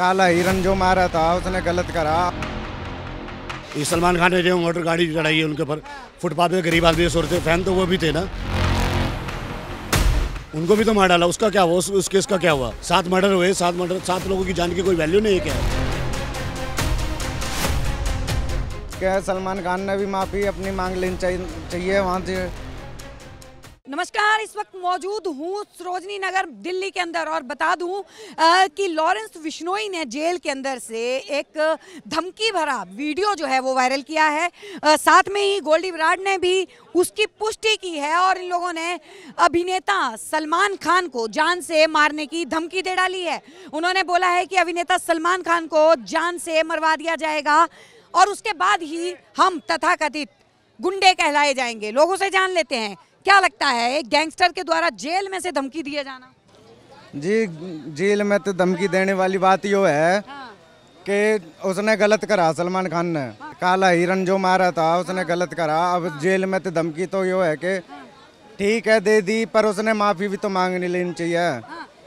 काला हिरन जो मारा था उसने गलत करा ये सलमान खान ने जो मोटर गाड़ी चढ़ाई है उनके ऊपर फुटपाथ पे गरीब आदमी सोते फैन तो वो भी थे ना उनको भी तो मार डाला उसका क्या हुआ उस, उस केस का क्या हुआ सात मर्डर हुए सात मर्डर सात लोगों की जान की कोई वैल्यू नहीं है क्या क्या सलमान खान ने भी माफ़ी अपनी मांग लेनी चाहिए वहाँ से नमस्कार इस वक्त मौजूद हूँ सरोजनी नगर दिल्ली के अंदर और बता दूँ कि लॉरेंस विश्नोई ने जेल के अंदर से एक धमकी भरा वीडियो जो है वो वायरल किया है आ, साथ में ही गोल्डी विराट ने भी उसकी पुष्टि की है और इन लोगों ने अभिनेता सलमान खान को जान से मारने की धमकी दे डाली है उन्होंने बोला है कि अभिनेता सलमान खान को जान से मरवा दिया जाएगा और उसके बाद ही हम तथाकथित गुंडे कहलाए जाएंगे लोगों से जान लेते हैं क्या लगता है एक गैंगस्टर के द्वारा जेल में से धमकी दिए जाना जी जेल में तो धमकी देने वाली बात यो है हाँ। कि उसने गलत करा सलमान खान ने हाँ। काला हिरन जो मारा था हाँ। उसने हाँ। गलत करा अब हाँ। जेल में तो धमकी तो यो है कि हाँ। ठीक है दे दी पर उसने माफी भी तो मांगनी लेनी चाहिए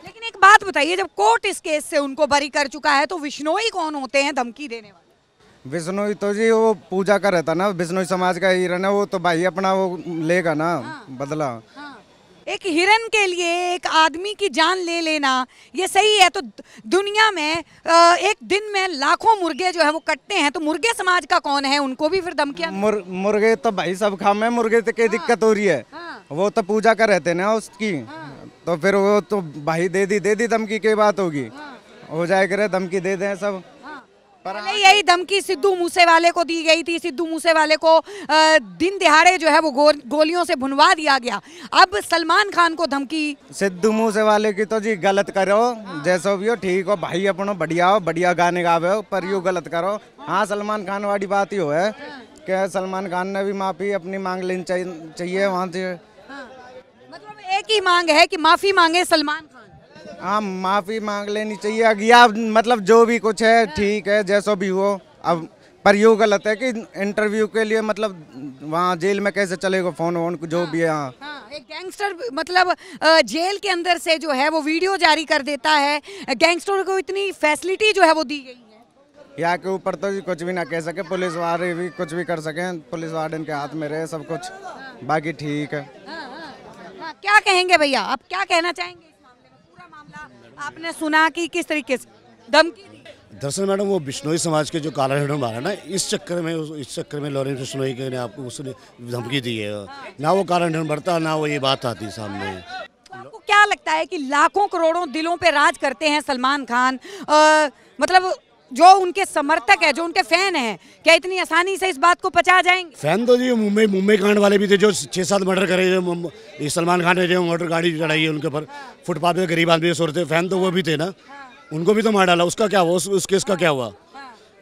लेकिन एक बात बताइए जब कोर्ट इस केस से उनको बरी कर चुका है तो विश्नोई कौन होते हैं धमकी देने वाले विष्णु तो जी वो पूजा का रहता ना विष्णु समाज का हिरन है वो तो भाई अपना वो लेगा ना हाँ, बदला हाँ, एक हिरन के लिए एक आदमी की जान ले लेना ये सही है तो दुनिया में एक दिन में लाखों मुर्गे जो है वो कटते हैं तो मुर्गे समाज का कौन है उनको भी फिर धमकिया मुर, मुर्गे तो भाई सब खाम है मुर्गे तो की हाँ। दिक्कत हो रही है हाँ। वो तो पूजा का रहते ना उसकी हाँ। तो फिर वो तो भाई दे दी दे दी धमकी की बात होगी हो जाए करे धमकी दे दे सब पहले यही धमकी सिद्धू मूसे वाले को दी गई थी सिद्धू मूसे वाले को दिन दिहाड़े जो है वो गो, गोलियों से भुनवा दिया गया अब सलमान खान को धमकी सिद्धू मूसे वाले की तो जी गलत करो जैसो भी हो ठीक हो भाई अपनो बढ़िया हो बढ़िया गाने गावे हो पर यू गलत करो हाँ सलमान खान वाली बात ही हो है कि सलमान खान ने भी माफी अपनी मांग लेनी चाहिए वहाँ से हाँ, मतलब एक ही मांग है कि माफी मांगे सलमान हाँ माफ़ी मांग लेनी चाहिए या मतलब जो भी कुछ है ठीक है जैसा भी हो अब पर यू गलत है कि इंटरव्यू के लिए मतलब वहाँ जेल में कैसे चलेगा फोन वोन जो हाँ, भी है हाँ, हाँ एक गैंगस्टर मतलब जेल के अंदर से जो है वो वीडियो जारी कर देता है गैंगस्टर को इतनी फैसिलिटी जो है वो दी गई है यहाँ के ऊपर तो कुछ भी ना कह सके पुलिस वाले भी कुछ भी कर सके पुलिस वार्डन के हाथ में रहे सब कुछ हाँ। बाकी ठीक है हाँ, क्या कहेंगे भैया आप क्या कहना चाहेंगे आपने सुना कि किस तरीके से धमकी दरअसल मैडम वो बिश्नोई समाज के जो काला हेडन है ना इस चक्कर में इस चक्कर में लॉरेंस बिश्नोई के ने आपको उसने धमकी दी है ना वो काला हेडन बढ़ता ना वो ये बात आती सामने तो आपको क्या लगता है कि लाखों करोड़ों दिलों पे राज करते हैं सलमान खान आ, मतलब जो उनके समर्थक है जो उनके फैन है क्या इतनी आसानी से इस बात को पचा जाएंगे फैन तो जी मुंबई मुंबई कांड वाले भी थे जो छह सात मर्डर करे सलमान खान ने जो मर्डर गाड़ी चढ़ाई है उनके ऊपर फुटपाथ पे गरीब आदमी सो थे फैन तो वो भी थे ना उनको भी तो मार डाला उसका क्या हुआ उस, उस केस का क्या हुआ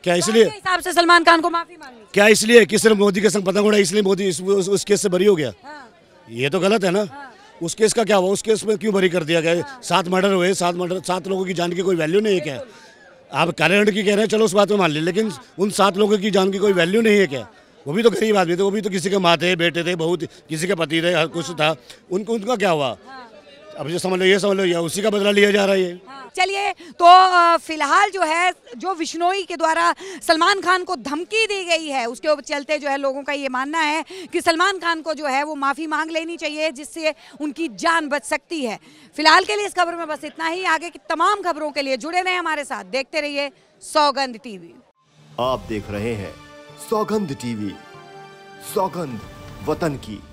क्या तो इसलिए हिसाब से सलमान खान को माफी मांगी क्या इसलिए कि सिर्फ मोदी के संग पतंग उड़ा इसलिए मोदी इस, उस, उस केस से बरी हो गया हाँ। ये तो गलत है ना हाँ। उस केस का क्या हुआ उस केस में क्यों बरी कर दिया गया सात मर्डर हुए सात मर्डर सात लोगों की जान की कोई वैल्यू नहीं है क्या आप कारण की कह रहे हैं चलो उस बात को मान लें लेकिन उन सात लोगों की जान की कोई वैल्यू नहीं है क्या वो भी तो गरीब आदमी थे वो भी तो किसी के माँ थे बेटे थे बहुत किसी के पति थे हर कुछ था उनको उनका क्या हुआ हाँ। अब जो समझ लो ये समझ लो या उसी का बदला लिया जा रहा है हाँ। चलिए तो फिलहाल जो है जो विश्नोई के द्वारा सलमान खान को धमकी दी गई है उसके चलते जो है लोगों का ये मानना है कि सलमान खान को जो है वो माफ़ी मांग लेनी चाहिए जिससे उनकी जान बच सकती है फिलहाल के लिए इस खबर में बस इतना ही आगे की तमाम खबरों के लिए जुड़े रहे हमारे साथ देखते रहिए सौगंध टीवी आप देख रहे हैं सौगंध टीवी सौगंध वतन की